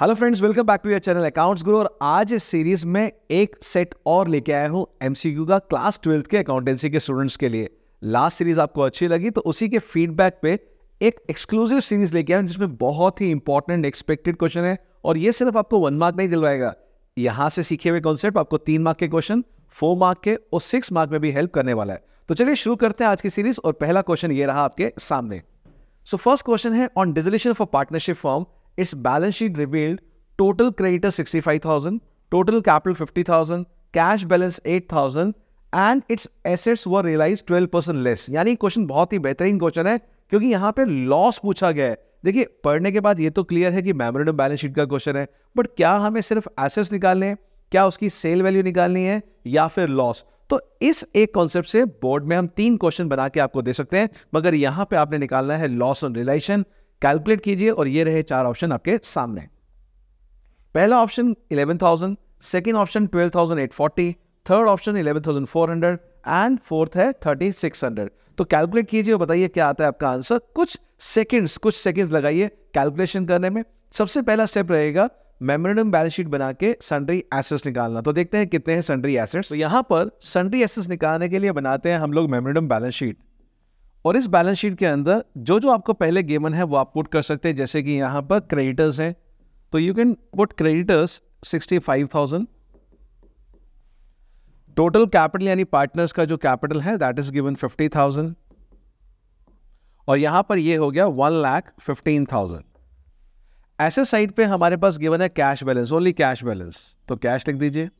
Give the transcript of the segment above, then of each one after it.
Hello friends welcome back to your channel Accounts Guru और आज इस सीरीज में एक सेट और लेके आया हूँ एमसीक्यू का क्लास ट्वेल्थ के अकाउंटेंसी के स्टूडेंट्स के लिए लास्ट सीरीज आपको अच्छी लगी तो उसी के फीडबैक पे एक एक्सक्लूसिव सीरीज लेके आया हूँ जिसमें बहुत ही इंपॉर्टेंट एक्सपेक्टेड क्वेश्चन है और ये सिर्फ आपको वन मार्क नहीं दिलवाएगा यहाँ से सीखे हुए कॉन्सेप्ट आपको तीन मार्क के क्वेश्चन फोर मार्क के और सिक्स मार्क में भी हेल्प करने वाला है तो चलिए शुरू करते हैं आज की सीरीज और पहला क्वेश्चन ये रहा आपके सामने सो फर्स्ट क्वेश्चन है on dissolution for partnership form its balance sheet revealed total creditors 65,000, total capital 50,000, cash balance 8,000 and its assets were realise 12 percent less यानी क्वेश्चन बहुत ही बेहतरीन क्वेश्चन है क्योंकि यहाँ पे लॉस पूछा गया है देखिए पढ़ने के बाद ये तो क्लियर है कि मेमोरेंडम बैलेंस शीट का क्वेश्चन है बट क्या हमें सिर्फ एसेट्स निकालने हैं क्या उसकी सेल वैल्यू निकालनी है या फिर लॉस तो इस एक कॉन्सेप्ट से बोर्ड में हम तीन क्वेश्चन बना के आपको दे सकते हैं मगर यहां पे आपने निकालना है लॉस ऑन रिलेशन कैलकुलेट कीजिए और ये रहे चार ऑप्शन आपके सामने पहला option 11,000, second option 12,840, third option 11,400 and fourth है 3600 तो कैलकुलेट कीजिए और बताइए क्या आता है आपका आंसर कुछ सेकंड्स कुछ सेकंड्स लगाइए कैलकुलेशन करने में सबसे पहला स्टेप रहेगा मेमोरेंडम बैलेंस शीट बना के सन्ड्री एसेट्स निकालना तो देखते हैं कितने हैं सन्ड्री एसेट्स तो यहाँ पर सन्ड्री एसेट्स निकालने के लिए बनाते हैं हम लोग मेमोरेंडम बैलेंस शीट और इस बैलेंस शीट के अंदर जो जो आपको पहले गेमन है वो आप पुट कर सकते हैं जैसे कि यहाँ पर क्रेडिटर्स हैं तो you can put creditors thousand total capital यानी पार्टनर्स का जो कैपिटल है दैट इज गिवन थाउजेंड और यहाँ पर ये हो गया वन लाख फिफ्टीन थाउजेंड ऐसे साइड पे हमारे पास गिवन है cash balance only cash balance तो कैश लिख दीजिए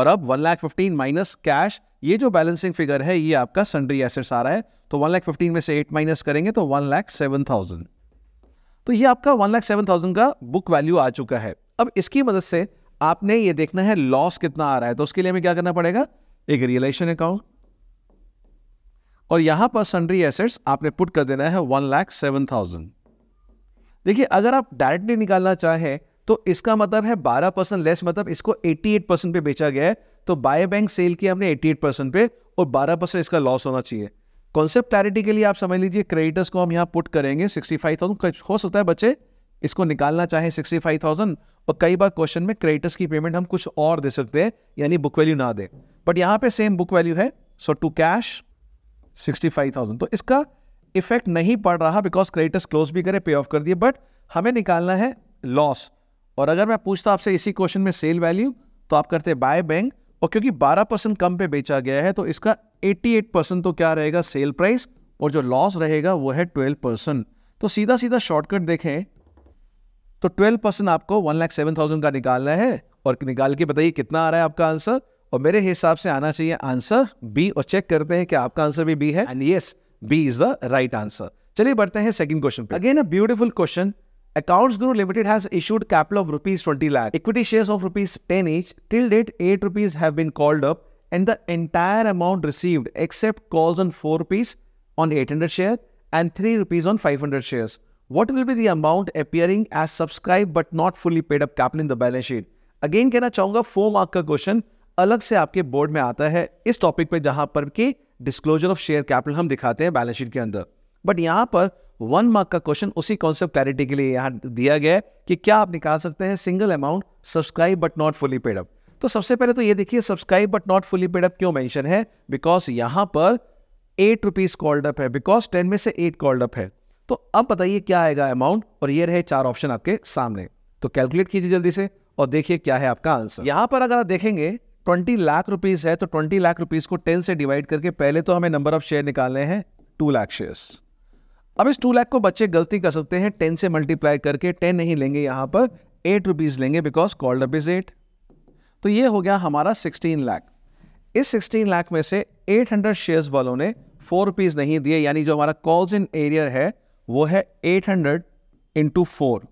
और अब one lakh fifteen minus cash ये जो बैलेंसिंग फिगर है ये आपका सन्ड्री एसेट्स आ रहा है तो वन लाख फिफ्टीन में से एट माइनस करेंगे तो वन लाख सेवन थाउजेंड तो ये आपका वन लाख सेवन थाउजेंड का बुक वैल्यू आ चुका है अब इसकी मदद से आपने ये देखना है लॉस कितना आ रहा है तो उसके लिए हमें क्या करना पड़ेगा एक रियलाइशन अकाउंट और यहां पर सन्ड्री एसेट्स आपने पुट कर देना है वन लाख सेवन थाउजेंड देखिए अगर आप डायरेक्टली निकालना चाहें तो इसका मतलब है 12 परसेंट लेस मतलब इसको 88 परसेंट पे बेचा गया है तो बाय बैंक सेल की हमने 88 परसेंट पे और 12 परसेंट इसका लॉस होना चाहिए कॉन्सेप्ट क्लैरिटी के लिए आप समझ लीजिए क्रेडिटर्स को हम यहाँ पुट करेंगे 65,000 हो सकता है बच्चे इसको निकालना चाहे 65,000 और कई बार क्वेश्चन में क्रेडिटर्स की पेमेंट हम कुछ और दे सकते हैं यानी बुक वैल्यू ना दे बट यहाँ पे सेम बुक वैल्यू है सो टू कैश थाउजेंड तो इसका इफेक्ट नहीं पड़ रहा बिकॉज क्रेडिटर्स क्लोज भी करे पे ऑफ कर दिए बट हमें निकालना है लॉस और अगर मैं पूछता आपसे इसी क्वेश्चन में सेल वैल्यू तो आप करते बाय बैंक और क्योंकि 12 परसेंट कम पे बेचा गया है तो इसका 88 परसेंट तो क्या रहेगा सेल प्राइस और जो लॉस रहेगा वो है 12 परसेंट तो सीधा सीधा शॉर्टकट देखें तो 12 परसेंट आपको वन लाख सेवन थाउजेंड का निकालना है और निकाल के बताइए कितना आ रहा है आपका आंसर और मेरे हिसाब से आना चाहिए आंसर बी और चेक करते हैं कि आपका आंसर भी बी है and yes B is the right answer चलिए बढ़ते हैं सेकंड क्वेश्चन पे again a beautiful question Accounts Guru Limited has issued capital of rupees 20 lakh, equity shares of rupees 10 each. Till date, 8 rupees have been called up and the entire amount received except calls on 4 rupees on 800 share and 3 rupees on 500 shares. What will be the amount appearing as subscribed but not fully paid up capital in the balance sheet? Again, I चाहूंगा four mark का question अलग से आपके board में आता है इस topic पे जहां पर कि डिस्क्लोजर ऑफ शेयर कैपिटल हम दिखाते हैं बैलेंस शीट के अंदर बट यहां पर वन मार्क का क्वेश्चन उसी कॉन्सेप्ट क्लैरिटी के लिए यहाँ दिया गया है कि क्या आप निकाल सकते हैं single amount subscribe but not fully paid up तो सबसे पहले तो ये देखिए subscribe but not fully paid up क्यों मैंशन है बिकॉज यहाँ पर एट रुपीज कॉल्ड अप है बिकॉज टेन में से एट कॉल्ड अप है तो अब बताइए क्या आएगा अमाउंट और ये रहे चार ऑप्शन आपके सामने तो कैलकुलेट कीजिए जल्दी से और देखिए क्या है आपका आंसर यहां पर अगर आप देखेंगे ट्वेंटी लाख रुपीज है तो ट्वेंटी लाख रुपीज को टेन से डिवाइड करके पहले तो हमें नंबर ऑफ शेयर निकालने हैं टू लाख शेयर्स अब इस टू लाख को बच्चे गलती कर सकते हैं टेन से मल्टीप्लाई करके टेन नहीं लेंगे यहाँ पर एट रुपीज़ लेंगे because called up is eight तो ये हो गया हमारा सिक्सटीन लाख इस सिक्सटीन लाख में से एट हंड्रेड शेयर्स वालों ने फोर रुपीज़ नहीं दिए यानी जो हमारा कॉल्स इन एरियर है वो है eight hundred into four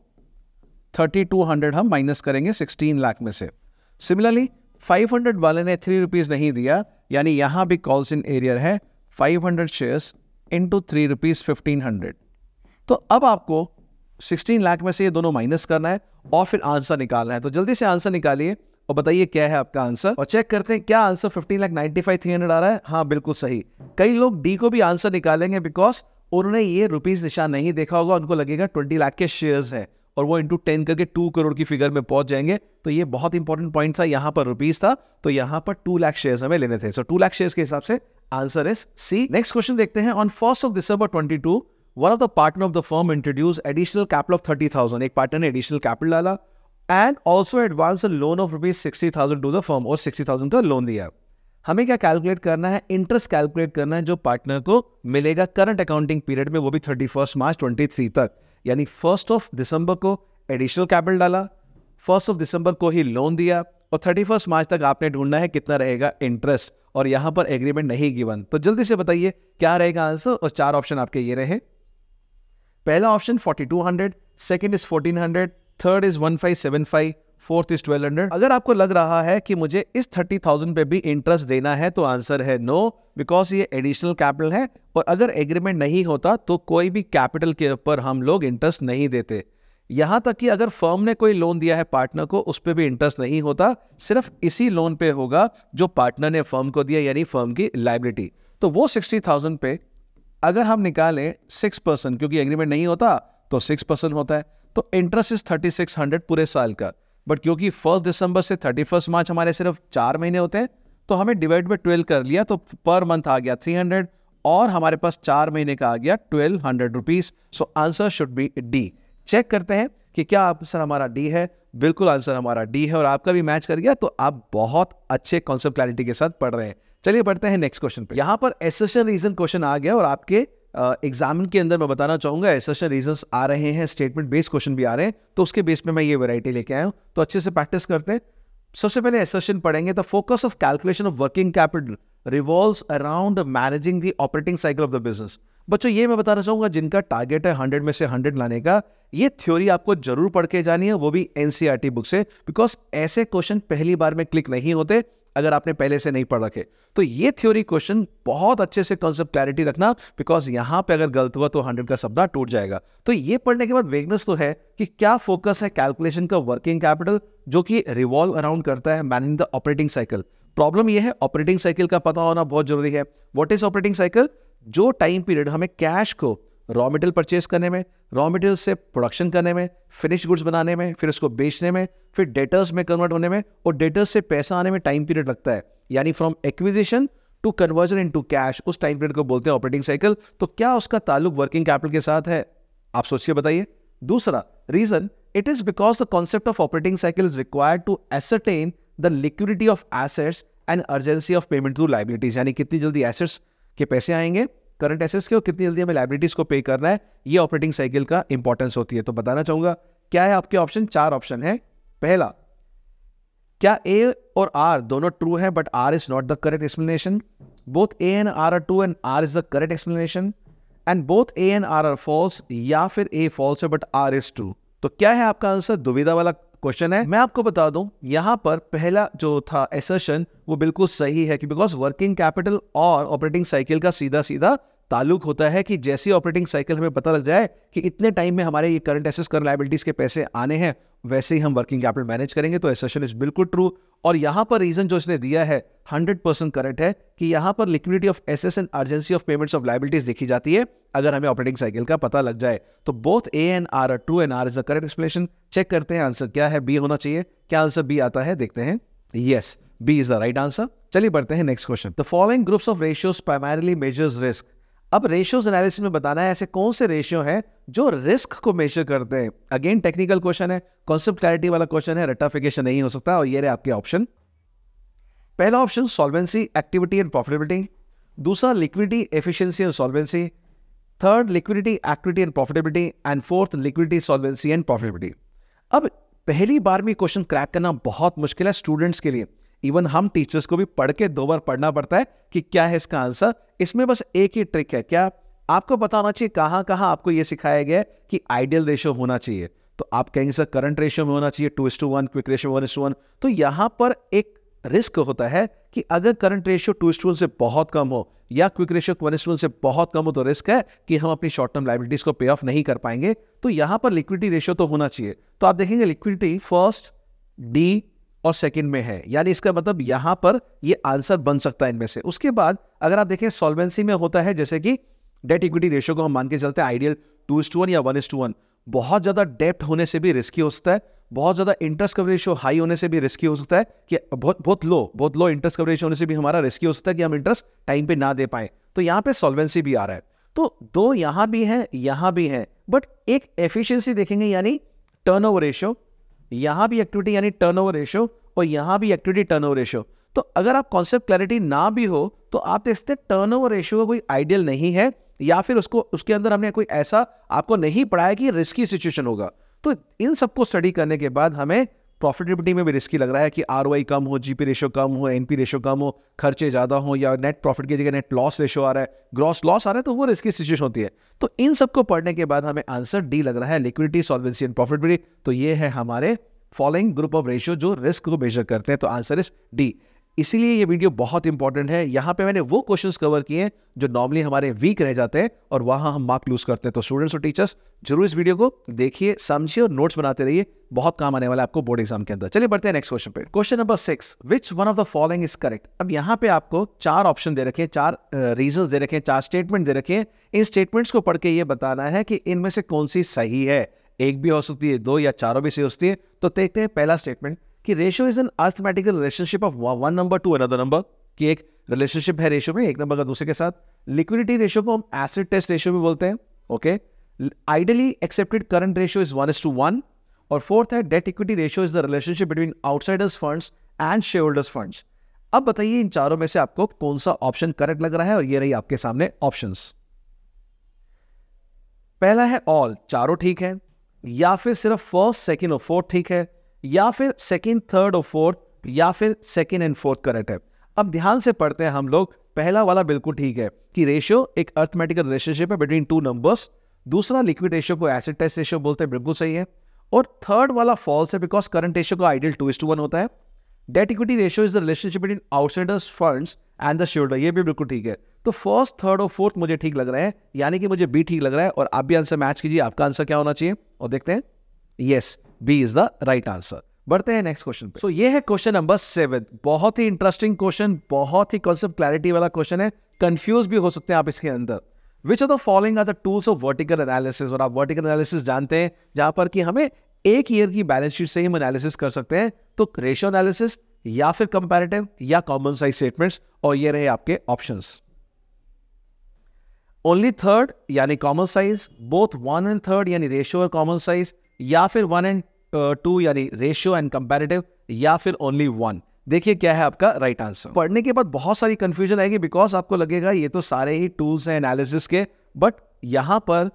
thirty two hundred हम माइनस करेंगे सिक्सटीन लाख में से सिमिलरली फाइव हंड्रेड वाले ने थ्री रुपीज़ नहीं दिया यानी यहां भी कॉल्स इन एरियर है five hundred shares into three rupees fifteen hundred तो अब आपको सिक्सटीन लाख में से ये दोनों माइनस करना है और फिर आंसर निकालना है तो जल्दी से आंसर निकालिए और बताइए क्या है आपका आंसर और चेक करते हैं क्या answer fifteen lakh ninety five three hundred आ रहा है हाँ बिल्कुल सही कई लोग डी को भी आंसर निकालेंगे बिकॉज उन्होंने ये रुपीज निशान नहीं देखा होगा उनको लगेगा ट्वेंटी लाख के शेयर्स है और वो इंटू टेन करके टू करोड़ की फिगर में पहुंच जाएंगे तो ये बहुत इंपॉर्टेंट पॉइंट था यहां पर रुपीज था तो यहां पर टू लाख शेयर्स हमें लेने थे सो टू लाख शेयर्स के हिसाब से answer is C next question देखते हैं on first of December twenty two one of the partner of the firm introduce additional capital of thirty thousand एक पार्टनर ने एडिशनल कैपिटल डाला and also advance loan of rupees sixty thousand to the firm और sixty thousand का loan दिया हमें क्या calculate करना है इंटरेस्ट कैलकुलेट करना है जो पार्टनर को मिलेगा करंट अकाउंटिंग पीरियड में वो भी thirty first March twenty three तक यानी फर्स्ट ऑफ दिसंबर को एडिशनल कैपिटल डाला फर्स्ट ऑफ दिसंबर को ही लोन दिया और थर्टी फर्स्ट मार्च तक आपने ढूंढना है कितना रहेगा इंटरेस्ट और यहां पर एग्रीमेंट नहीं गिवन तो जल्दी से बताइए क्या रहेगा आंसर और चार ऑप्शन आपके ये रहे पहला option forty two hundred second is fourteen hundred third is one five seven five fourth is twelve hundred अगर आपको लग रहा है कि मुझे इस थर्टी थाउजेंड पे भी इंटरेस्ट देना है तो आंसर है नो बिकॉज ये एडिशनल कैपिटल है और अगर एग्रीमेंट नहीं होता तो कोई भी कैपिटल के ऊपर हम लोग इंटरेस्ट नहीं देते यहां तक कि अगर फर्म ने कोई लोन दिया है पार्टनर को उस पर भी इंटरेस्ट नहीं होता सिर्फ इसी लोन पे होगा जो पार्टनर ने फर्म को दिया यानी फर्म की लाइबिलिटी तो वो सिक्सटी थाउजेंड पे अगर हम निकालें सिक्स परसेंट क्योंकि एग्रीमेंट नहीं होता तो सिक्स परसेंट होता है तो interest is thirty six hundred पूरे साल का बट क्योंकि फर्स्ट दिसंबर से थर्टी फर्स्ट मार्च हमारे सिर्फ चार महीने होते हैं तो हमें डिवाइड बाई ट्वेल्व कर लिया तो पर मंथ आ गया थ्री हंड्रेड और हमारे पास चार महीने का आ गया twelve hundred rupees so answer should be D check करते हैं कि क्या आंसर हमारा डी है बिल्कुल आंसर हमारा डी है और आपका भी मैच कर गया तो आप बहुत अच्छे कॉन्सेप्ट क्लैरिटी के साथ पढ़ रहे हैं चलिए पढ़ते हैं नेक्स्ट क्वेश्चन पे यहाँ पर एसेशन रीजन क्वेश्चन आ गया और आपके एग्जाम के अंदर मैं बताना चाहूंगा एसेशन रीजन आ रहे हैं स्टेटमेंट बेस्ड क्वेश्चन भी आ रहे हैं तो उसके बेस में मैं ये वेराइटी लेके आया हूँ तो अच्छे से प्रैक्टिस करते हैं सबसे पहले एसेशन पढ़ेंगे the focus of calculation of working capital revolve around managing the operating cycle of the business बच्चों ये मैं बताना चाहूंगा जिनका टारगेट है हंड्रेड में से हंड्रेड लाने का ये थ्योरी आपको जरूर पढ़ के जानी है वो भी एनसीआर बुक e से बिकॉज ऐसे क्वेश्चन पहली बार में क्लिक नहीं होते अगर आपने पहले से नहीं पढ़ रखे तो ये थ्योरी क्वेश्चन बहुत अच्छे से कॉन्सेप्ट क्लैरिटी रखना बिकॉज यहां पे अगर गलत हुआ तो हंड्रेड का सपना टूट जाएगा तो ये पढ़ने के बाद वेगनेस तो है कि क्या फोकस है कैलकुलेशन का वर्किंग कैपिटल जो कि रिवॉल्व अराउंड करता है managing the operating cycle problem यह है ऑपरेटिंग साइकिल का पता होना बहुत जरूरी है वॉट इज ऑपरेटिंग साइकिल जो टाइम पीरियड हमें कैश को रॉ मटेरियल परचेस करने में रॉ मटेरियल से प्रोडक्शन करने में फिनिश गुड्स बनाने में फिर उसको बेचने में फिर डेटर्स में कन्वर्ट होने में और डेटर्स से पैसा आने में टाइम पीरियड लगता है यानी from acquisition to conversion into cash उस टाइम पीरियड को बोलते हैं ऑपरेटिंग साइकिल तो क्या उसका ताल्लुक वर्किंग कैपिटल के साथ है आप सोचिए बताइए दूसरा reason it is because the concept of operating cycle is required to ascertain the liquidity of assets and urgency of payment through liabilities यानी कितनी जल्दी एसेट्स कि पैसे आएंगे करंट एसेट्स के और कितनी जल्दी हमें लाइब्रेटीज को पे करना है ये ऑपरेटिंग साइकिल का इंपॉर्टेंस होती है तो बताना चाहूंगा क्या है आपके ऑप्शन चार ऑप्शन है पहला क्या ए और आर दोनों ट्रू है but R is not the correct explanation both A and R are true and R is the correct explanation and both A and R are false या फिर ए फॉल्स है but R is true तो क्या है आपका answer दुविधा वाला question है मैं आपको बता दूं यहां पर पहला जो था एसर्शन वो बिल्कुल सही है कि बिकॉज वर्किंग कैपिटल और ऑपरेटिंग साइकिल का सीधा सीधा ताल्लुक होता है कि जैसी ऑपरेटिंग साइकिल हमें पता लग जाए कि इतने टाइम में हमारे ये करंट एसेस करंट लाइबिलिटीज के पैसे आने हैं वैसे ही हम वर्किंग कैपिटल मैनेज करेंगे तो एसेशन इज बिल्कुल ट्रू और यहाँ पर रीजन जो इसने दिया है हंड्रेड परसेंट करेक्ट है कि यहाँ पर लिक्विडिटी ऑफ एसेस and urgency of payments of liabilities देखी जाती है अगर हमें ऑपरेटिंग साइकिल का पता लग जाए तो both A and R true and R is a current explanation check करते हैं आंसर क्या है बी होना चाहिए क्या आंसर बी आता है देखते हैं yes B is the right answer चलिए बढ़ते हैं next question the following groups of ratios primarily measures risk अब रेशियोज एनालिसिस में बताना है ऐसे कौन से रेशियो हैं जो रिस्क को मेजर करते हैं अगेन टेक्निकल क्वेश्चन है कॉन्सेप्ट क्लैरिटी वाला क्वेश्चन है रेटाफिकेशन नहीं हो सकता और ये रहे आपके ऑप्शन पहला option solvency activity and profitability दूसरा liquidity efficiency and solvency third liquidity activity and profitability and fourth liquidity solvency and profitability अब पहली बार में क्वेश्चन क्रैक करना बहुत मुश्किल है स्टूडेंट्स के लिए इवन हम टीचर्स को भी पढ़ के दो बार पढ़ना पड़ता है कि क्या है इसका आंसर इसमें बस एक ही ट्रिक है क्या आपको पता होना चाहिए कहाँ कहाँ आपको ये सिखाया गया कि आइडियल रेशियो होना चाहिए तो आप कहेंगे सर करंट रेशियो में होना चाहिए two is to one quick ratio one is to one तो यहाँ पर एक रिस्क होता है कि अगर current ratio two is to से बहुत कम हो या quick ratio one is to से बहुत कम हो तो रिस्क है कि हम अपनी शॉर्ट टर्म लाइबिलिटीज को पे ऑफ नहीं कर पाएंगे तो यहाँ पर लिक्विडिटी रेशियो तो होना चाहिए तो आप देखेंगे लिक्विडिटी फर्स्ट डी और सेकंड में है यानी इसका मतलब यहां पर ये आंसर बन सकता है इनमें से उसके बाद अगर आप देखें सॉल्वेंसी में होता है जैसे कि डेट इक्विटी रेशियो को हम मान के चलते हैं ideal two is to one या वन इज टू वन बहुत ज़्यादा डेप्ट होने से भी रिस्की हो सकता है बहुत ज़्यादा इंटरेस्ट कवरेज रेशियो हाई होने से भी रिस्की हो सकता है कि बहुत बहुत लो बहुत लो इंटरेस्ट कवरेज होने से भी हमारा रिस्की हो सकता है कि हम इंटरेस्ट टाइम पे ना दे पाए तो यहाँ पे सॉल्वेंसी भी आ रहा है तो दो यहाँ भी है यहाँ भी है बट एक एफिशियंसी देखेंगे यानी टर्न ओवर रेशियो यहां भी एक्टिविटी यानी ओवर रेशियो और यहाँ भी एक्टिविटी टर्न ओवर रेशियो तो अगर आप कॉन्सेप्ट क्लैरिटी ना भी हो तो आप देखते ओवर रेशियो का कोई आइडियल नहीं है या फिर उसको उसके अंदर हमने कोई ऐसा आपको नहीं पढ़ाया कि रिस्की सिचुएशन होगा तो इन सबको स्टडी करने के बाद हमें प्रॉफिटेबिलिटी में भी रिस्की लग रहा है कि आर कम हो जी रेशो कम हो एन रेशो कम हो खर्चे ज़्यादा हो या नेट प्रॉफिट की जगह नेट लॉस रेशो आ रहा है ग्रॉस लॉस आ रहा है तो वो रिस्की सिचुएशन होती है तो इन सबको पढ़ने के बाद हमें आंसर डी लग रहा है लिक्विडिटी सॉल्वेंसी एंड प्रॉफिटेबिलिटी तो ये है हमारे फॉलोइंग ग्रुप ऑफ रेशियो जो रिस्क को मेजर करते हैं तो आंसर इज डी इसीलिए ये वीडियो बहुत इंपॉर्टेंट है यहाँ पे मैंने वो क्वेश्चंस कवर किए हैं जो नॉर्मली हमारे वीक रह जाते हैं और वहाँ हम मार्क लूज करते हैं तो स्टूडेंट्स और टीचर्स जरूर इस वीडियो को देखिए समझिए और नोट्स बनाते रहिए बहुत काम आने वाला है आपको बोर्ड एग्जाम के अंदर चलिए बढ़ते हैं नेक्स्ट क्वेश्चन पे question number six which one of the following is correct अब यहाँ पे आपको चार ऑप्शन दे रखे हैं चार रीजन uh, दे रखे हैं चार स्टेटमेंट दे रखे हैं इन स्टेटमेंट्स को पढ़ के ये बताना है कि इनमें से कौन सी सही है एक भी हो सकती है दो या चारों भी सही हो सकती है तो देखते हैं पहला स्टेटमेंट कि ratio is an arithmetical relationship of one number to another number कि एक रिलेशनशिप है रेशियो में एक नंबर का दूसरे के साथ लिक्विडिटी रेशियो को हम एसिड टेस्ट रेशियो भी बोलते हैं okay ideally accepted current ratio is one is to one और फोर्थ है debt equity ratio is the relationship between outsiders funds and shareholders funds अब बताइए इन चारों में से आपको कौन सा ऑप्शन करेक्ट लग रहा है और ये रही आपके सामने ऑप्शन पहला है ऑल चारों ठीक है या फिर सिर्फ फर्स्ट सेकेंड और फोर्थ ठीक है या फिर सेकेंड थर्ड और फोर्थ या फिर सेकेंड एंड फोर्थ करेक्ट है अब ध्यान से पढ़ते हैं हम लोग पहला वाला बिल्कुल ठीक है कि रेशियो एक अर्थमेटिकल रिलेशनशिप है बिटवीन टू नंबर्स दूसरा लिक्विड रेशियो को एसिड टेस्ट रेशियो बोलते हैं बिल्कुल सही है और थर्ड वाला फॉल्स है बिकॉज करंट रेशियो का ideal two is to one होता है debt equity ratio is the relationship between outsiders funds and the shoulder ये भी बिल्कुल ठीक है तो फर्स्ट थर्ड और फोर्थ मुझे ठीक लग रहा है यानी कि मुझे बी ठीक लग रहा है और आप भी आंसर मैच कीजिए आपका आंसर क्या होना चाहिए और देखते हैं yes yes. B is the right answer बढ़ते हैं नेक्स्ट क्वेश्चन पे सो so, ये है क्वेश्चन नंबर सेवन बहुत ही इंटरेस्टिंग क्वेश्चन बहुत ही कॉन्सेप्ट क्लैरिटी वाला क्वेश्चन है कंफ्यूज भी हो सकते हैं आप इसके अंदर which are the following are the tools of vertical analysis और आप वर्टिकल एनालिसिस जानते हैं जहां पर कि हमें एक ईयर की बैलेंस शीट से ही हम एनालिसिस कर सकते हैं तो रेशो एनालिसिस या फिर कंपेरेटिव या कॉमन साइज स्टेटमेंट्स और ये रहे आपके ऑप्शन ओनली थर्ड यानी common size both one and third यानी रेशियो और कॉमन साइज या फिर वन एंड टू यानी रेशियो एंड कंपेरेटिव या फिर ओनली वन देखिए क्या है आपका राइट right आंसर पढ़ने के बाद बहुत सारी कंफ्यूजन आएगी बिकॉज आपको लगेगा ये तो सारे ही टूल्स हैं एनालिसिस के बट यहां पर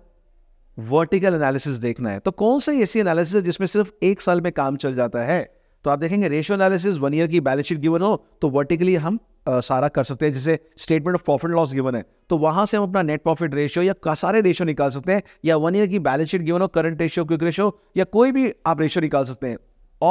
वर्टिकल एनालिसिस देखना है तो कौन सा ऐसी एनालिसिस है जिसमें सिर्फ एक साल में काम चल जाता है तो आप देखेंगे रेशियो एनालिसिस वन ईयर की बैलेंस शीट गिवन हो तो वर्टिकली हम सारा कर सकते हैं जैसे statement of profit loss given है तो वहां से हम अपना नेट प्रॉफिट रेशियो या सारे रेशियो निकाल सकते हैं या वन ईयर की बैलेंस शीट गिवन हो करंट रेशियो क्विक रेशियो या कोई भी आप रेशियो निकाल सकते हैं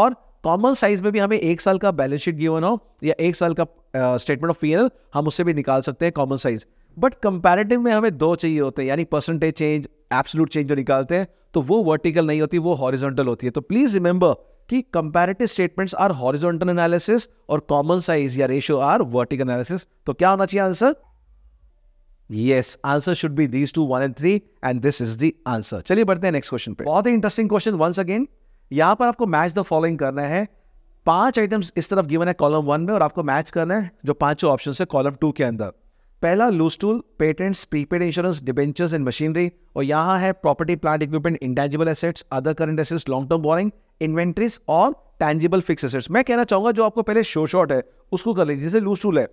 और कॉमन साइज में भी हमें एक साल का बैलेंस शीट गिवन हो या एक साल का स्टेटमेंट ऑफ पी हम उससे भी निकाल सकते हैं कॉमन साइज बट कंपेरेटिव में हमें दो चाहिए होते हैं यानी परसेंटेज चेंज एब्सोलूट चेंज जो निकालते हैं तो वो वर्टिकल नहीं होती वो हॉरिजॉन्टल होती है तो प्लीज रिमेंबर कि comparative statements are horizontal analysis और कॉमन साइज या रेशियो आर वर्टिकल एनालिसिस तो क्या होना चाहिए answer yes answer should be these two one and three and this is the answer चलिए बढ़ते हैं नेक्स्ट क्वेश्चन पे बहुत ही इंटरेस्टिंग क्वेश्चन वंस अगेन यहां पर आपको मैच द फॉलोइंग करना है पांच आइटम्स इस तरफ गिवन है कॉलम वन में और आपको मैच करना है जो पांचों ऑप्शन है कॉलम टू के अंदर पहला loose tool patents prepaid insurance debentures and machinery और यहाँ है property plant equipment intangible assets other current assets long term borrowing inventories और टैंजिबल फिक्स एसेट्स मैं कहना चाहूंगा जो आपको पहले शो शॉर्ट है उसको कर लीजिए जैसे लूज टूल है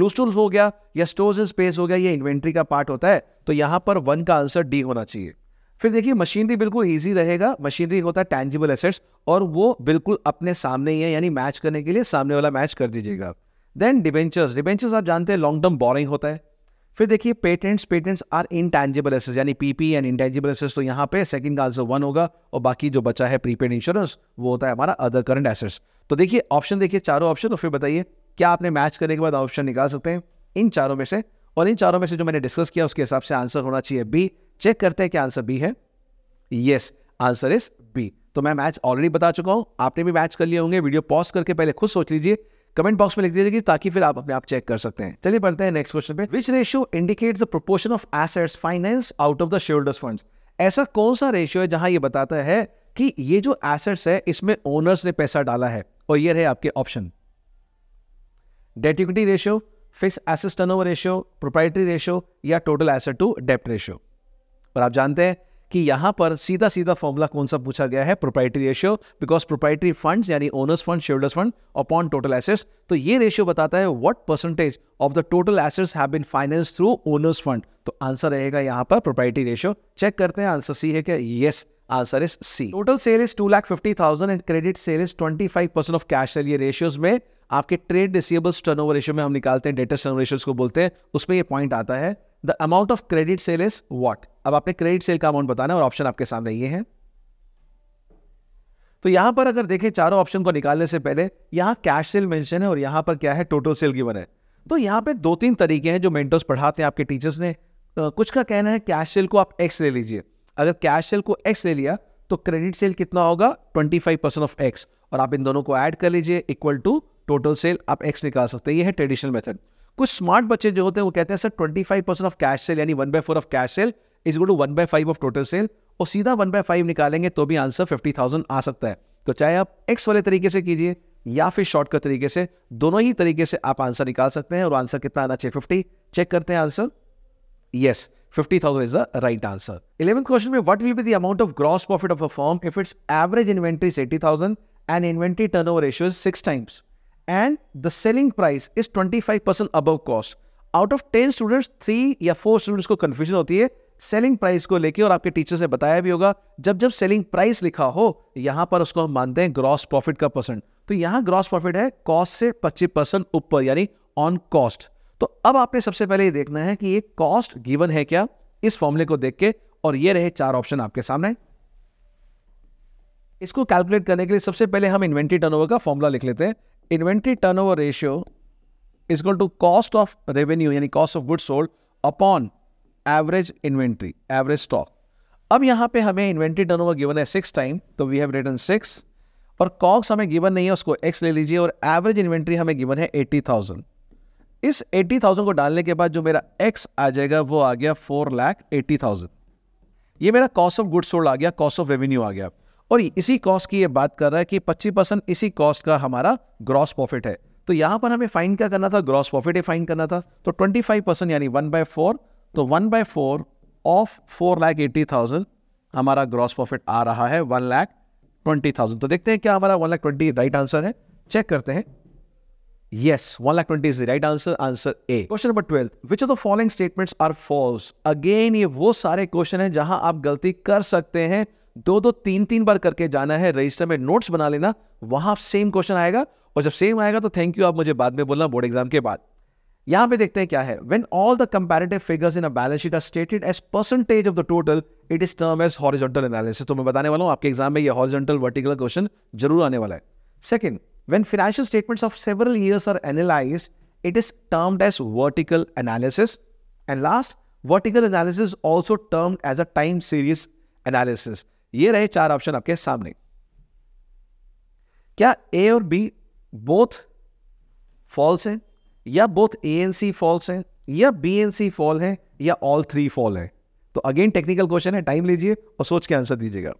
लूज टूल हो गया या स्टोर्स इन स्पेस हो गया ये इन्वेंट्री का पार्ट होता है तो यहां पर वन का आंसर डी होना चाहिए फिर देखिए मशीनरी बिल्कुल ईजी रहेगा मशीनरी होता है टैंजिबल एसेट्स और वो बिल्कुल अपने सामने ही है यानी मैच करने के लिए सामने वाला मैच कर दीजिएगा देन डिबेंचर्स डिबेंचर्स आप जानते हैं लॉन्ग टर्म बोरिंग होता है फिर देखिए पेटेंट्स पेटेंट्स आर इनटैंजिबल एसेस यानी पीपी एंड इंटैंजिबल एसेस तो यहां पे सेकंड का आंसर वन होगा और बाकी जो बचा है प्रीपेड इंश्योरेंस वो होता है हमारा अदर करंट एसेट्स तो देखिए ऑप्शन देखिए चारों ऑप्शन और फिर बताइए क्या आपने मैच करने के बाद ऑप्शन निकाल सकते हैं इन चारों में से और इन चारों में से जो मैंने डिस्कस किया उसके हिसाब से आंसर होना चाहिए बी चेक करते हैं कि आंसर बी है यस आंसर इज बी तो मैं मैच ऑलरेडी बता चुका हूं आपने भी मैच कर लिए होंगे वीडियो पॉज करके पहले खुद सोच लीजिए कमेंट बॉक्स में लिख दीजिए ताकि फिर आप अपने आप चेक कर सकते हैं चलिए बढ़ते हैं नेक्स्ट क्वेश्चन पे which ratio indicates the proportion of assets finance out of the shareholders fund ऐसा कौन सा रेशियो है जहां ये बताता है कि ये जो एसेट्स है इसमें ओनर्स ने पैसा डाला है और ये रहे आपके option debt equity ratio fix asset turnover ratio proprietary ratio या टोटल एसेट टू डेप्ट रेशियो और आप जानते हैं कि यहां पर सीधा सीधा फॉर्मूला कौन सा पूछा गया है proprietary ratio because proprietary fund यानी owners fund shareholders fund upon total assets तो ये रेशियो बताता है what percentage of the total assets have been finance through owners fund तो आंसर रहेगा यहां पर प्रोपाइटरी रेशियो चेक करते हैं आंसर सी है क्या yes answer is C total sale is two lakh fifty thousand and credit sale is twenty five percent of cash sale ये ratios में आपके ट्रेड रिसिएबल्स टर्नओवर रेशियो में हम निकालते हैं डेटर्स टर्नओवर रेशियोज को बोलते हैं उसमें ये पॉइंट आता है the amount of credit sale is what अब आपने क्रेडिट सेल का अमाउंट बताना है और ऑप्शन आपके सामने ये है तो यहां पर अगर देखें चारों ऑप्शन को निकालने से पहले यहां कैश सेल मेंशन है और यहां पर क्या है टोटल सेल गिवन है तो यहां पे दो तीन तरीके हैं जो मेंटोस पढ़ाते हैं आपके टीचर्स ने तो कुछ का कहना है कैश सेल को आप एक्स ले लीजिए अगर कैश सेल को एक्स ले लिया तो क्रेडिट सेल कितना होगा फाइव परसेंट ऑफ एक्स और आप इन दोनों को ऐड कर लीजिए इक्वल टू टोटल सेल आप एक्स निकाल सकते हैं यह है ट्रेडिशनल मेथड कुछ स्मार्ट बच्चे जो होते हैं वो कहते हैं sir twenty five percent of cash sale यानी one by four of cash sale is go to one by five of total sale और सीधा वन बाय फाइव निकालेंगे तो भी आंसर फिफ्टी थाउजेंड आ सकता है तो चाहे आप एक्स वाले तरीके से कीजिए या फिर शॉर्टकट तरीके से दोनों ही तरीके से आप आंसर निकाल सकते हैं और आंसर कितना आना चाहिए फिफ्टी चेक करते हैं answer yes fifty thousand is the right answer eleventh question में what will be the amount of gross profit of a firm if its average inventory is eighty thousand and inventory turnover ratio is six times and the selling price is twenty five percent above cost out of ten students three या four students को confusion होती है selling price को लेके और आपके teachers ने बताया भी होगा जब जब सेलिंग प्राइस लिखा हो यहां पर उसको हम मानते हैं ग्रॉस प्रॉफिट का परसेंट तो यहाँ ग्रॉस प्रॉफिट है कॉस्ट से 25 परसेंट ऊपर यानी ऑन कॉस्ट तो अब आपने सबसे पहले ये देखना है कि ये कॉस्ट गिवन है क्या इस फॉर्मूले को देख के और ये रहे चार ऑप्शन आपके सामने इसको कैलकुलेट करने के लिए सबसे पहले हम इन्वेंट्री टर्नओवर का फॉर्मूला लिख लेते हैं inventory turnover ratio is equal to cost of revenue यानी cost of goods sold upon average inventory average stock अब यहां पे हमें इन्वेंट्री टर्न ओवर गिवन है सिक्स टाइम तो वी हैव रिटर्न सिक्स और कॉक्स हमें गिवन नहीं है उसको एक्स ले लीजिए और एवरेज इन्वेंट्री हमें गिवन है एट्टी थाउजेंड इस एट्टी थाउजेंड को डालने के बाद जो मेरा एक्स आ जाएगा वो आ गया फोर लैख एट्टी थाउजेंड ये मेरा कॉस्ट ऑफ गुड सोल्ड आ गया कॉस्ट ऑफ रेवेन्यू आ गया और इसी कॉस्ट की ये बात कर रहा है कि पच्चीस परसेंट इसी कॉस्ट का हमारा ग्रॉस प्रॉफिट है तो यहां पर हमें फाइन क्या करना था ग्रॉस प्रॉफिट ही फाइन करना था तो ट्वेंटी फाइव परसेंट यानी वन बाय फोर तो one by four of four lakh eighty thousand हमारा ग्रॉस प्रॉफिट आ रहा है वन लाख ट्वेंटी थाउजेंड तो देखते हैं क्या हमारा one lakh twenty right answer है चेक करते हैं Yes, 1 lakh 20 is the right answer. Answer A. Question number 12. Which of the following statements are false? Again, ये वो सारे क्वेश्चन हैं जहां आप गलती कर सकते हैं दो दो तीन तीन बार करके जाना है रजिस्टर में नोट्स बना लेना वहां सेम क्वेश्चन आएगा और जब सेम आएगा तो थैंक यू आप मुझे बाद में बोलना बोर्ड एग्जाम के बाद यहां पे देखते हैं क्या है when all the comparative figures in a balance sheet are stated as percentage of the total it is term as horizontal analysis तो मैं बताने वाला हूं आपके एग्जाम में ये हॉरिजेंटल वर्टिकल क्वेश्चन जरूर आने वाला है second when financial statements of several years are analyse it is termed as vertical analysis and last vertical analysis also also as a time series analysis ये रहे चार ऑप्शन आपके सामने क्या ए और बी बोथ फॉल्स है या both A and C false है या बी एन सी फॉल है या ऑल थ्री फॉल है तो अगेन टेक्निकल क्वेश्चन है टाइम लीजिए और सोच के आंसर दीजिएगा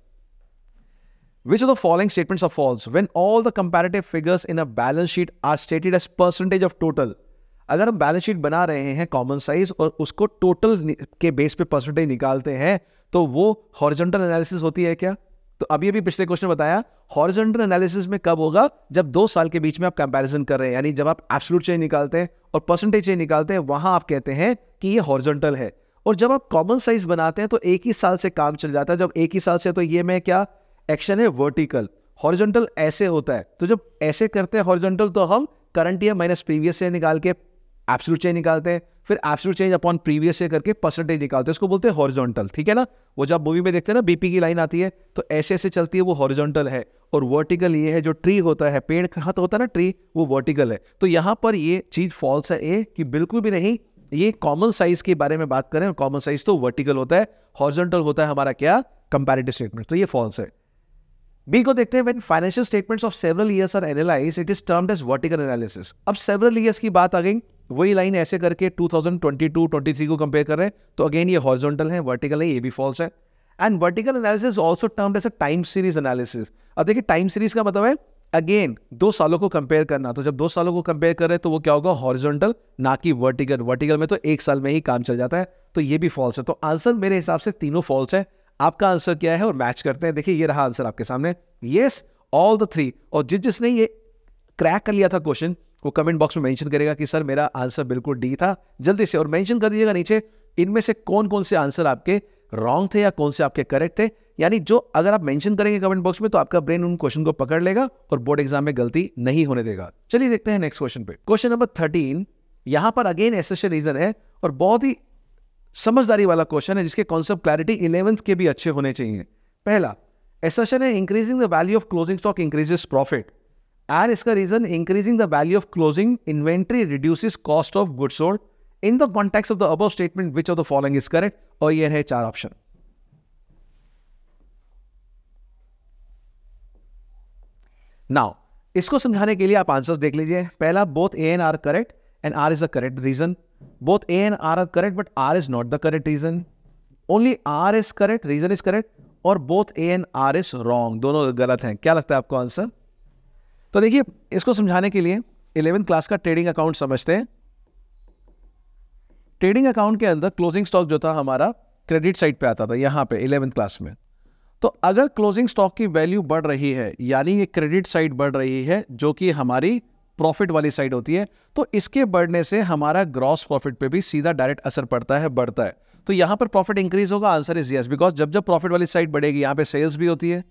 which are the following statements of false when all the comparative figures in a balance sheet are stated as percentage of total अगर हम बैलेंस शीट बना रहे हैं कॉमन साइज और उसको टोटल के बेस पे परसेंटेज निकालते हैं तो वो हॉरिजेंटल एनालिसिस होती है क्या तो अभी अभी पिछले क्वेश्चन बताया हॉरिजेंटल एनालिसिस में कब होगा जब दो साल के बीच में आप कंपैरिजन कर रहे हैं यानी जब आप एब्सोल्यूट चेंज निकालते हैं और परसेंटेज चेंज निकालते हैं वहां आप कहते हैं कि ये हॉर्जेंटल है और जब आप कॉमन साइज बनाते हैं तो एक ही साल से काम चल जाता है जब एक ही साल से तो ये मैं क्या एक्शन है वर्टिकल हॉरिजेंटल ऐसे होता है तो जब ऐसे करते हैं हॉरिजेंटल तो हम current year minus previous year निकाल के एब्सोलूट चेंज निकालते हैं फिर एब्सोलूट चेंज अपॉन प्रीवियस से करके परसेंटेज निकालते हैं उसको बोलते हैं हॉरिजॉन्टल ठीक है ना वो जब मूवी में देखते हैं ना बीपी की लाइन आती है तो ऐसे ऐसे चलती है वो हॉरिजॉन्टल है और वर्टिकल ये है जो ट्री होता है पेड़ कहाँ तो होता है ना ट्री वो वर्टिकल है तो यहाँ पर ये चीज़ फॉल्स है ए कि बिल्कुल भी नहीं ये कॉमन साइज के बारे में बात करें कॉमन साइज तो वर्टिकल होता है हॉर्जेंटल होता है हमारा क्या कंपेरेटिव स्टेटमेंट तो ये फॉल्स है बी को देखते हैं when financial statements of several years are analyse it is termed as vertical analysis अब सेवरल इयर्स की बात आ गई वही लाइन ऐसे करके 2022 23 को कंपेयर कर रहे हैं तो अगेन ये हॉर्जोंटल है वर्टिकल है ये भी फॉल्स है and vertical analysis also termed as a time series analysis अब देखिए टाइम सीरीज का मतलब है अगेन दो सालों को कंपेयर करना तो जब दो सालों को कंपेयर कर रहे हैं तो वो क्या होगा हॉरिजॉन्टल ना कि वर्टिकल वर्टिकल में तो एक साल में ही काम चल जाता है तो ये भी फॉल्स है तो आंसर मेरे हिसाब से तीनों फॉल्स है आपका आंसर क्या है और मैच करते हैं देखिए ये रहा आंसर आपके सामने येस ऑल द थ्री और जिस जिसने ये क्रैक कर लिया था क्वेश्चन वो कमेंट बॉक्स में मेंशन करेगा कि सर मेरा आंसर बिल्कुल डी था जल्दी से और मेंशन कर दीजिएगा नीचे इनमें से कौन कौन से आंसर आपके रॉन्ग थे या कौन से आपके करेक्ट थे यानी जो अगर आप मेंशन करेंगे कमेंट बॉक्स में तो आपका ब्रेन उन क्वेश्चन को पकड़ लेगा और बोर्ड एग्जाम में गलती नहीं होने देगा चलिए देखते हैं नेक्स्ट क्वेश्चन पे क्वेश्चन नंबर थर्टीन यहां पर अगेन एस रीजन है और बहुत ही समझदारी वाला क्वेश्चन है जिसके कॉन्सेप्ट क्लैरिटी इलेवंथ के भी अच्छे होने चाहिए पहला एसेशन है increasing the value of closing stock increases profit and इसका reason increasing the value of closing inventory reduces cost of good sold in the context of the above statement which of the following is correct और ये है चार option now इसको समझाने के लिए आप आंसर्स देख लीजिए पहला both A and R correct and R is the correct reason both A and R are correct but R is not the correct reason only R is correct reason is correct और both A and R is wrong दोनों गलत हैं क्या लगता है आपको answer तो देखिए इसको समझाने के लिए इलेवेंथ क्लास का ट्रेडिंग अकाउंट समझते हैं ट्रेडिंग अकाउंट के अंदर क्लोजिंग स्टॉक जो था हमारा क्रेडिट साइड पे आता था यहां पे इलेवेंथ क्लास में तो अगर क्लोजिंग स्टॉक की वैल्यू बढ़ रही है यानी ये क्रेडिट साइड बढ़ रही है जो कि हमारी प्रॉफिट वाली साइड होती है तो इसके बढ़ने से हमारा ग्रॉस प्रॉफिट पे भी सीधा डायरेक्ट असर पड़ता है बढ़ता है तो यहां पर प्रॉफिट इंक्रीज होगा आंसर इज यस बिकॉज जब जब प्रॉफिट वाली साइड बढ़ेगी यहां पे सेल्स भी होती है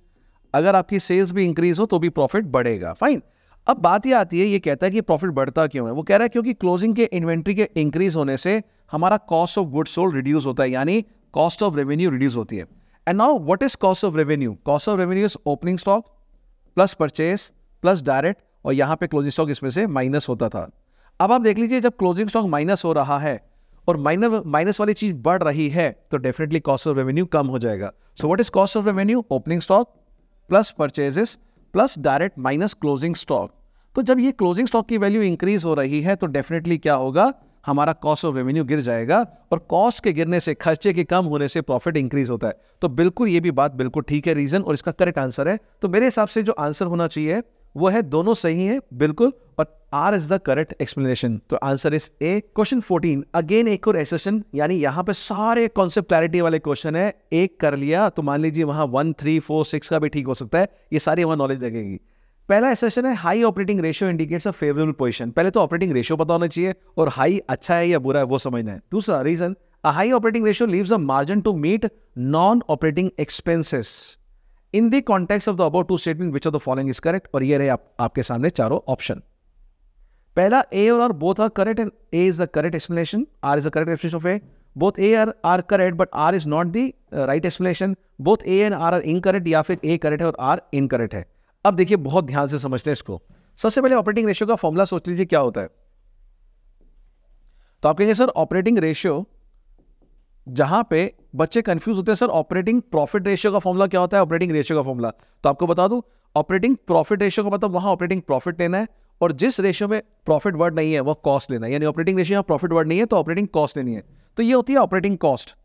अगर आपकी सेल्स भी इंक्रीज हो तो भी प्रॉफिट बढ़ेगा फाइन अब बात यह आती है ये कहता है कि प्रॉफिट बढ़ता क्यों है वो कह रहा है क्योंकि क्लोजिंग के इन्वेंट्री के इंक्रीज होने से हमारा cost of good sold reduce होता है यानी कॉस्ट ऑफ रेवेन्यू रिड्यूस होती है and now what is cost of revenue cost of revenue is opening stock plus purchase plus direct और यहां पर क्लोजिंग स्टॉक इसमें से माइनस होता था अब आप देख लीजिए जब क्लोजिंग स्टॉक माइनस हो रहा है और माइनर माइनस वाली चीज बढ़ रही है तो डेफिनेटली कॉस्ट ऑफ रेवेन्यू कम हो जाएगा so what is cost of revenue opening stock plus purchases plus direct minus closing stock तो जब ये क्लोजिंग स्टॉक की वैल्यू इंक्रीज हो रही है तो डेफिनेटली क्या होगा हमारा कॉस्ट ऑफ रेवेन्यू गिर जाएगा और कॉस्ट के गिरने से खर्चे के कम होने से प्रॉफिट इंक्रीज होता है तो बिल्कुल ये भी बात बिल्कुल ठीक है रीजन और इसका करेक्ट आंसर है तो मेरे हिसाब से जो आंसर होना चाहिए वो है दोनों सही है बिल्कुल और R is the correct explanation तो answer is A question fourteen again एक और एसेशन यानी यहां पे सारे कॉन्सेप्ट क्लैरिटी वाले क्वेश्चन है एक कर लिया तो मान लीजिए वहां वन थ्री फोर सिक्स का भी ठीक हो सकता है ये सारी वहां नॉलेज लगेगी पहला एसेशन है high operating ratio indicates a favourable position पहले तो ऑपरेटिंग रेशियो पता होना चाहिए और हाई अच्छा है या बुरा है वो समझना है दूसरा reason a high operating ratio leaves a margin to meet non operating expenses in the context of the about to statement which of the following is correct और ये रहे आप, आपके सामने चारों ऑप्शन पहला ए और R both are correct and A is the correct explanation R is the correct explanation of A both A R are correct but R is not the right explanation both A and R are incorrect या फिर A correct है और are incorrect है अब देखिए बहुत ध्यान से समझते हैं इसको सबसे पहले ऑपरेटिंग रेशियो का फॉर्मूला सोच लीजिए क्या होता है तो आप कहेंगे सर ऑपरेटिंग रेशियो जहां पे बच्चे कंफ्यूज होते हैं सर ऑपरेटिंग प्रॉफिट रेशियो का फॉर्मूला क्या होता है ऑपरेटिंग रेशियो का फॉर्मूला तो आपको बता दूं ऑपरेटिंग प्रॉफिट रेशियो का मतलब वहां ऑपरेटिंग प्रॉफिट लेना है और जिस रेशियो में प्रॉफिट वर्ड नहीं है वो कॉस्ट लेना यानी ऑपरेटिंग रेशियो में प्रॉफिट वर्ड नहीं है तो ऑपरेटिंग कॉस्ट लेनी है तो ये होती है ऑपरेटिंग कॉस्ट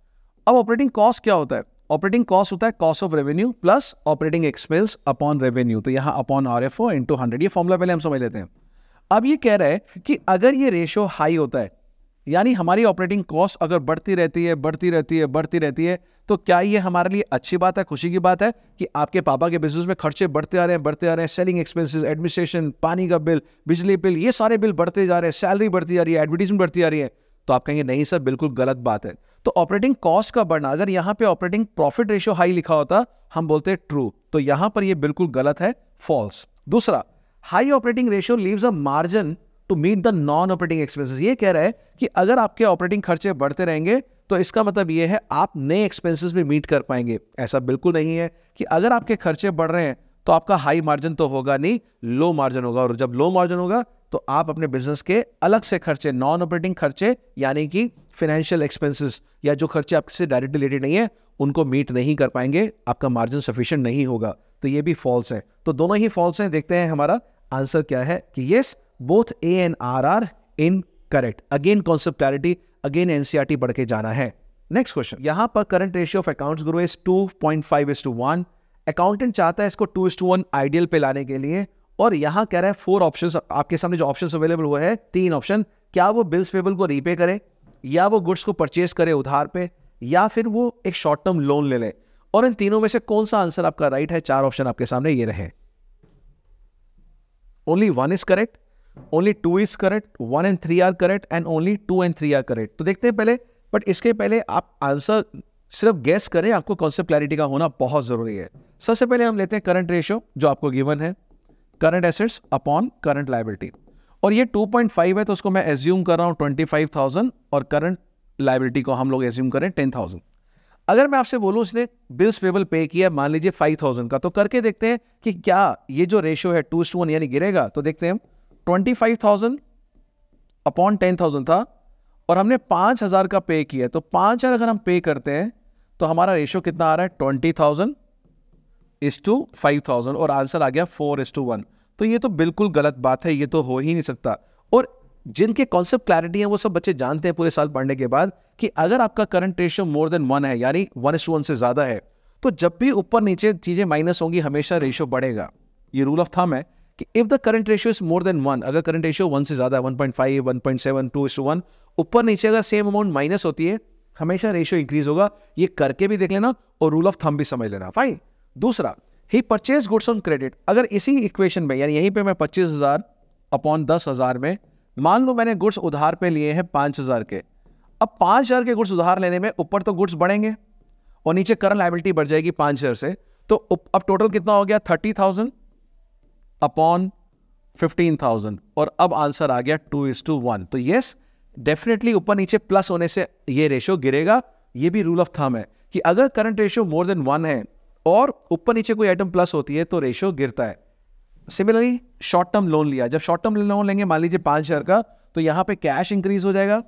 अब ऑपरेटिंग कॉस्ट क्या होता है ऑपरेटिंग कॉस्ट होता है cost of revenue plus operating expense upon revenue तो यहाँ upon R F O into hundred ये फॉर्मुला पहले हम समझ लेते हैं अब ये कह रहा है कि अगर ये रेशियो हाई होता है यानी हमारी ऑपरेटिंग कॉस्ट अगर बढ़ती रहती है बढ़ती रहती है बढ़ती रहती है तो क्या ये हमारे लिए अच्छी बात है खुशी की बात है कि आपके पापा के बिजनेस में खर्चे बढ़ते आ रहे हैं बढ़ते आ रहे हैं सेलिंग एक्सपेंसेस एडमिनिस्ट्रेशन पानी का बिल बिजली बिल ये सारे बिल बढ़ते जा रहे हैं सैलरी बढ़ती जा रही है एडवर्टीजमेंट बढ़ती जा रही है तो आप कहेंगे नहीं सर बिल्कुल गलत बात है तो ऑपरेटिंग कॉस्ट का बढ़ना अगर यहाँ पे ऑपरेटिंग प्रॉफिट रेशियो हाई लिखा होता हम बोलते हैं ट्रू तो यहाँ पर ये बिल्कुल गलत है फॉल्स दूसरा high operating ratio leaves a margin to meet the non operating expenses ये कह रहा है कि अगर आपके ऑपरेटिंग खर्चे बढ़ते रहेंगे तो इसका मतलब ये है आप नए एक्सपेंसेस भी मीट कर पाएंगे ऐसा बिल्कुल नहीं है कि अगर आपके खर्चे बढ़ रहे हैं तो आपका हाई मार्जिन तो होगा नहीं लो मार्जिन होगा और जब लो मार्जिन होगा तो आप अपने बिजनेस के अलग से खर्चे नॉन ऑपरेटिंग खर्चे यानी कि फाइनेंशियल एक्सपेंसेस या जो खर्चे आपसे डायरेक्ट रिलेटेड नहीं है उनको मीट नहीं कर पाएंगे आपका मार्जिन सफिशियंट नहीं होगा तो ये भी फॉल्स है तो दोनों ही फॉल्स हैं देखते हैं हमारा आंसर क्या है कि yes both A and R are incorrect again concept clarity again NCERT बढ़ के जाना है नेक्स्ट क्वेश्चन यहां पर current ratio of account grow is two point five is to one accountant चाहता है इसको two is to one ideal पे लाने के लिए और यहां कह रहा है फोर ऑप्शन आपके सामने जो ऑप्शन अवेलेबल हुए हैं तीन ऑप्शन क्या वो बिल्स पेबल को रीपे करे या वो गुड्स को परचेज करे उधार पे या फिर वो एक शॉर्ट टर्म लोन ले ले और इन तीनों में से कौन सा आंसर आपका राइट है चार ऑप्शन आपके सामने ये रहे only one is correct only two is correct one and three are correct and only two and three are correct तो देखते हैं पहले बट इसके पहले आप आंसर सिर्फ गैस करें आपको कॉन्सेप्ट क्लैरिटी का होना बहुत ज़रूरी है सबसे पहले हम लेते हैं करंट रेशियो जो आपको गिवन है current assets upon current liability और ये 2.5 है तो उसको मैं एज्यूम कर रहा हूँ 25,000 और करंट लाइबिलिटी को हम लोग एज्यूम करें 10,000 अगर मैं आपसे बोलूँ उसने बिल्स पेबल पे किया मान लीजिए 5,000 का तो करके देखते हैं कि क्या ये जो रेशियो है टू टू वन यानी गिरेगा तो देखते हैं twenty five thousand upon ten thousand था और हमने पाँच हज़ार का पे किया तो पाँच हज़ार अगर हम पे करते हैं तो हमारा रेशो कितना आ रहा है twenty thousand is to five thousand और आंसर आ गया फोर इस टू वन तो ये तो बिल्कुल गलत बात है ये तो हो ही नहीं सकता और जिनके कॉन्सेप्ट क्लैरिटी है वो सब बच्चे जानते हैं पूरे साल पढ़ने के बाद कि अगर आपका current ratio more than one है यानी वन इस टू वन से ज़्यादा है तो जब भी ऊपर नीचे चीज़ें माइनस होंगी हमेशा रेशियो बढ़ेगा ये रूल ऑफ थम है कि if the current ratio is more than one अगर करंट रेशियो वन से ज्यादा one point five one point seven two is one ऊपर नीचे अगर सेम अमाउंट माइनस होती है हमेशा रेशियो इंक्रीज होगा ये करके भी देख लेना और रूल ऑफ थम भी समझ लेना फाइन दूसरा ही परचेज गुड्स ऑन क्रेडिट अगर इसी इक्वेशन में यानी यहीं पे मैं पच्चीस हज़ार अपॉन दस हज़ार में मान लो मैंने गुड्स उधार पे लिए हैं पांच हज़ार के अब पांच हज़ार के गुड्स उधार लेने में ऊपर तो गुड्स बढ़ेंगे और नीचे करंट लाइबिलिटी बढ़ जाएगी पांच हज़ार से तो अब टोटल कितना हो गया thirty thousand upon fifteen thousand और अब आंसर आ गया टू इज टू वन तो यस डेफिनेटली ऊपर नीचे प्लस होने से ये रेशो गिरेगा ये भी रूल ऑफ थम है कि अगर current ratio more than one है और ऊपर नीचे कोई आइटम प्लस होती है तो रेशो गिरता है सिमिलरली शॉर्ट टर्म लोन लिया जब शॉर्ट टर्म लोन लेंगे मान लीजिए पांच हज़ार का तो यहां पे कैश इंक्रीज हो जाएगा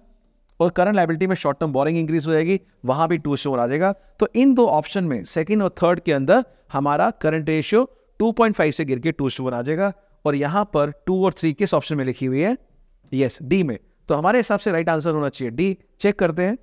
और करंट लाइबिलिटी में शॉर्ट टर्म बोरिंग इंक्रीज हो जाएगी वहां भी टू शोर आ जाएगा तो इन दो ऑप्शन में सेकेंड और थर्ड के अंदर हमारा करंट रेशियो 2.5 से गिर के टू टू वन आ जाएगा और यहां पर टू और थ्री किस ऑप्शन में लिखी हुई है यस yes, डी में तो हमारे हिसाब से राइट आंसर होना चाहिए डी चेक करते हैं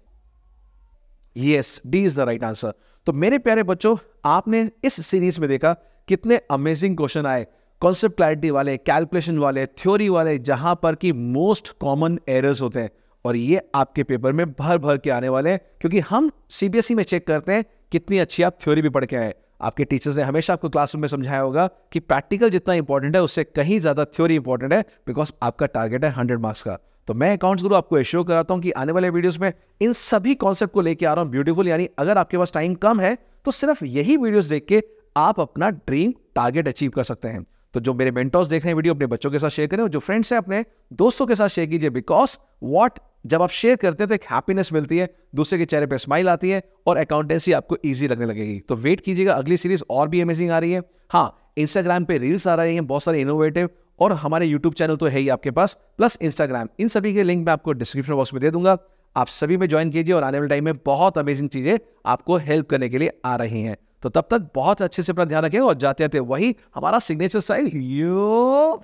yes D is the right answer तो मेरे प्यारे बच्चों आपने इस सीरीज में देखा कितने अमेजिंग क्वेश्चन आए कॉन्सेप्ट क्लैरिटी वाले कैलकुलेशन वाले थ्योरी वाले जहां पर कि मोस्ट कॉमन एरर्स होते हैं और ये आपके पेपर में भर भर के आने वाले हैं क्योंकि हम सीबीएसई e में चेक करते हैं कितनी अच्छी आप थ्योरी भी पढ़ के आए आपके टीचर्स ने हमेशा आपको क्लासरूम में समझाया होगा कि प्रैक्टिकल जितना इंपॉर्टेंट है उससे कहीं ज़्यादा थ्योरी इंपॉर्टेंट है बिकॉज आपका टारगेट है हंड्रेड मार्क्स का तो मैं अकाउंट्स गुरु आपको एश्योर कराता हूं कि आने वाले वीडियोस में इन सभी कॉन्सेप्ट को लेकर आ रहा हूं ब्यूटीफुल यानी अगर आपके पास टाइम कम है तो सिर्फ यही वीडियोस देख के आप अपना ड्रीम टारगेट अचीव कर सकते हैं तो जो मेरे मेंटोर्स देख रहे हैं वीडियो अपने बच्चों के साथ शेयर करें और जो फ्रेंड्स हैं अपने दोस्तों के साथ शेयर कीजिए बिकॉज वॉट जब आप शेयर करते हैं तो एक हैप्पीनेस मिलती है दूसरे के चेहरे पर स्माइल आती है और अकाउंटेंसी आपको ईजी लगने लगेगी तो वेट कीजिएगा अगली सीरीज और भी अमेजिंग आ रही है हाँ इंस्टाग्राम पे रील्स आ रही हैं बहुत सारे इनोवेटिव और हमारे यूट्यूब चैनल तो है ही आपके पास प्लस इंस्टाग्राम इन सभी के लिंक मैं आपको डिस्क्रिप्शन बॉक्स में दे दूंगा आप सभी में ज्वाइन कीजिए और आने वाले टाइम में बहुत अमेजिंग चीज़ें आपको हेल्प करने के लिए आ रही हैं तो तब तक बहुत अच्छे से अपना ध्यान रखें और जाते आते वही हमारा सिग्नेचर साइड यो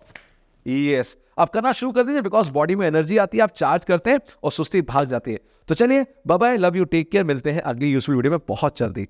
यस आप करना शुरू कर दीजिए बिकॉज बॉडी में एनर्जी आती है आप चार्ज करते हैं और सुस्ती भाग जाती है तो चलिए bye love you take care मिलते हैं अगली यूजफुल वीडियो में बहुत जल्दी